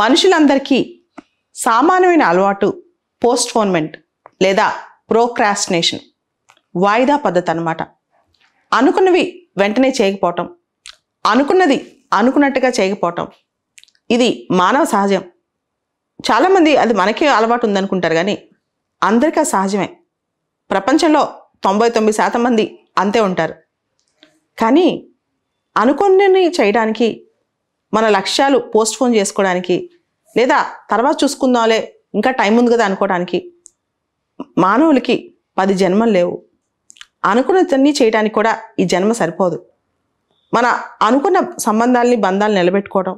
మనుషులందరికీ సామాన్యమైన అలవాటు పోస్ట్పోన్మెంట్ లేదా ప్రోక్రాస్టినేషన్ వాయిదా పద్ధతి అనమాట అనుకున్నవి వెంటనే చేయకపోవటం అనుకున్నది అనుకున్నట్టుగా చేయకపోవటం ఇది మానవ సహజం చాలామంది అది మనకే అలవాటు ఉందనుకుంటారు కానీ అందరికీ సహజమే ప్రపంచంలో తొంభై తొమ్మిది శాతం మంది అంతే ఉంటారు కానీ అనుకున్నవి చేయడానికి మన లక్ష్యాలు పోస్ట్ పోన్ చేసుకోవడానికి లేదా తర్వాత చూసుకుందాంలే ఇంకా టైం ఉంది కదా అనుకోవడానికి మానవులకి పది జన్మలు లేవు అనుకున్నదన్నీ చేయడానికి కూడా ఈ జన్మ సరిపోదు మన అనుకున్న సంబంధాలని బంధాలు నిలబెట్టుకోవటం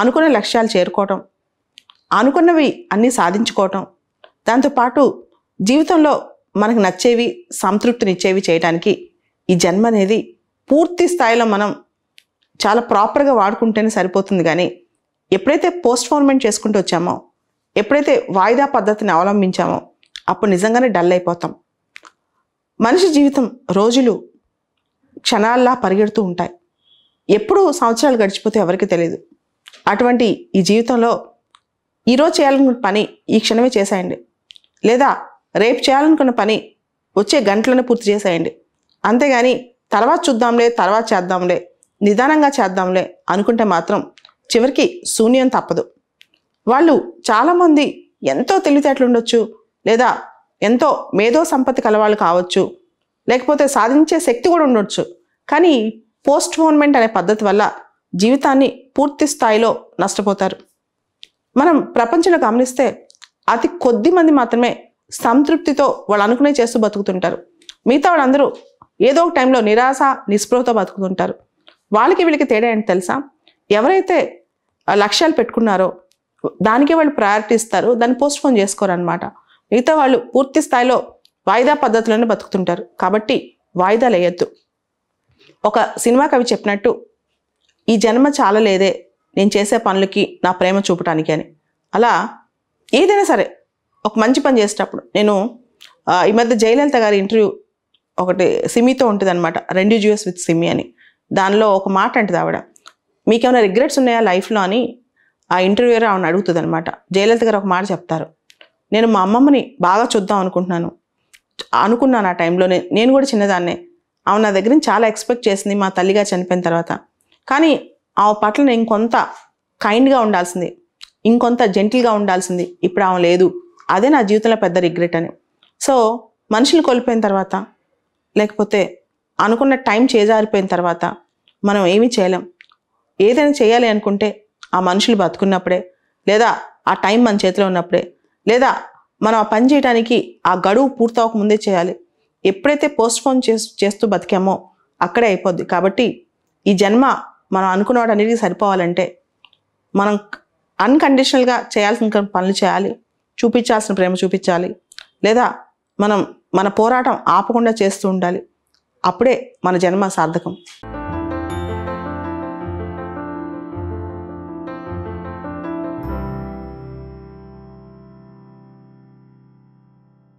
అనుకున్న లక్ష్యాలు చేరుకోవటం అనుకున్నవి అన్నీ సాధించుకోవటం దాంతోపాటు జీవితంలో మనకు నచ్చేవి సంతృప్తినిచ్చేవి చేయడానికి ఈ జన్మ అనేది పూర్తి స్థాయిలో మనం చాలా ప్రాపర్గా వాడుకుంటేనే సరిపోతుంది కానీ ఎప్పుడైతే పోస్ట్ ఫోన్మెంట్ చేసుకుంటూ వచ్చామో ఎప్పుడైతే వాయిదా పద్ధతిని అవలంబించామో అప్పుడు నిజంగానే డల్ అయిపోతాం మనిషి జీవితం రోజులు క్షణాల్లా పరిగెడుతూ ఉంటాయి ఎప్పుడు సంవత్సరాలు గడిచిపోతే ఎవరికి తెలియదు అటువంటి ఈ జీవితంలో ఈరోజు చేయాలనుకున్న పని ఈ క్షణమే చేసేయండి లేదా రేపు చేయాలనుకున్న పని వచ్చే గంటలను పూర్తి చేసేయండి అంతేగాని తర్వాత చూద్దాంలే తర్వాత చేద్దాంలే నిదానంగా చేద్దాంలే అనుకుంటే మాత్రం చివరికి శూన్యం తప్పదు వాళ్ళు చాలామంది ఎంతో తెలివితేటలుండొచ్చు లేదా ఎంతో మేధో సంపత్తి కలవాళ్ళు కావచ్చు లేకపోతే సాధించే శక్తి కూడా ఉండొచ్చు కానీ పోస్ట్ పోన్మెంట్ అనే పద్ధతి వల్ల జీవితాన్ని పూర్తి స్థాయిలో నష్టపోతారు మనం ప్రపంచంలో గమనిస్తే అతి కొద్ది మంది మాత్రమే సంతృప్తితో వాళ్ళు అనుకునే చేస్తూ బతుకుతుంటారు మిగతా వాళ్ళందరూ ఏదో ఒక టైంలో నిరాశ నిస్పృహతో బతుకుతుంటారు వాళ్ళకి వీళ్ళకి తేడా ఏంటి తెలుసా ఎవరైతే లక్ష్యాలు పెట్టుకున్నారో దానికే వాళ్ళు ప్రయారిటీ ఇస్తారు దాన్ని పోస్ట్ పోన్ చేసుకోరనమాట మిగతా వాళ్ళు పూర్తి స్థాయిలో వాయిదా పద్ధతులను బతుకుతుంటారు కాబట్టి వాయిదాలు వేయొద్దు ఒక సినిమా కవి చెప్పినట్టు ఈ జన్మ చాలా లేదే నేను చేసే పనులకి నా ప్రేమ చూపడానికి అని అలా ఏదైనా సరే ఒక మంచి పని చేసేటప్పుడు నేను ఈ మధ్య జయలలిత గారి ఇంటర్వ్యూ ఒకటి సిమితో ఉంటుంది అనమాట జ్యూస్ విత్ సిమి అని దానిలో ఒక మాట అంటది ఆవిడ మీకేమైనా రిగ్రెట్స్ ఉన్నాయా లైఫ్లో అని ఆ ఇంటర్వ్యూర్ ఆవిడ అడుగుతుంది అనమాట జయలలిత గారు ఒక మాట చెప్తారు నేను మా అమ్మమ్మని బాగా చూద్దాం అనుకుంటున్నాను అనుకున్నాను ఆ టైంలో నేను కూడా చిన్నదాన్నే ఆమె నా దగ్గర నుంచి చాలా ఎక్స్పెక్ట్ చేసింది మా తల్లిగా చనిపోయిన తర్వాత కానీ ఆమె పట్ల నేను కొంత కైండ్గా ఉండాల్సింది ఇంకొంత జెంటిల్గా ఉండాల్సింది ఇప్పుడు ఆమె లేదు అదే నా జీవితంలో పెద్ద రిగ్రెట్ అని సో మనుషులు కోల్పోయిన తర్వాత లేకపోతే అనుకున్న టైం చేజారిపోయిన తర్వాత మనం ఏమీ చేయలేం ఏదైనా చేయాలి అనుకుంటే ఆ మనుషులు బతుకున్నప్పుడే లేదా ఆ టైం మన చేతిలో ఉన్నప్పుడే లేదా మనం ఆ పని చేయడానికి ఆ గడువు పూర్తవక ముందే చేయాలి ఎప్పుడైతే పోస్ట్పోన్ చేస్తూ చేస్తూ బతికామో అక్కడే అయిపోద్ది కాబట్టి ఈ జన్మ మనం అనుకున్న వాటన్నిటికీ సరిపోవాలంటే మనం అన్కండిషనల్గా చేయాల్సిన పనులు చేయాలి చూపించాల్సిన ప్రేమ చూపించాలి లేదా మనం మన పోరాటం ఆపకుండా చేస్తూ ఉండాలి అప్పుడే మన జన్మ సార్థకం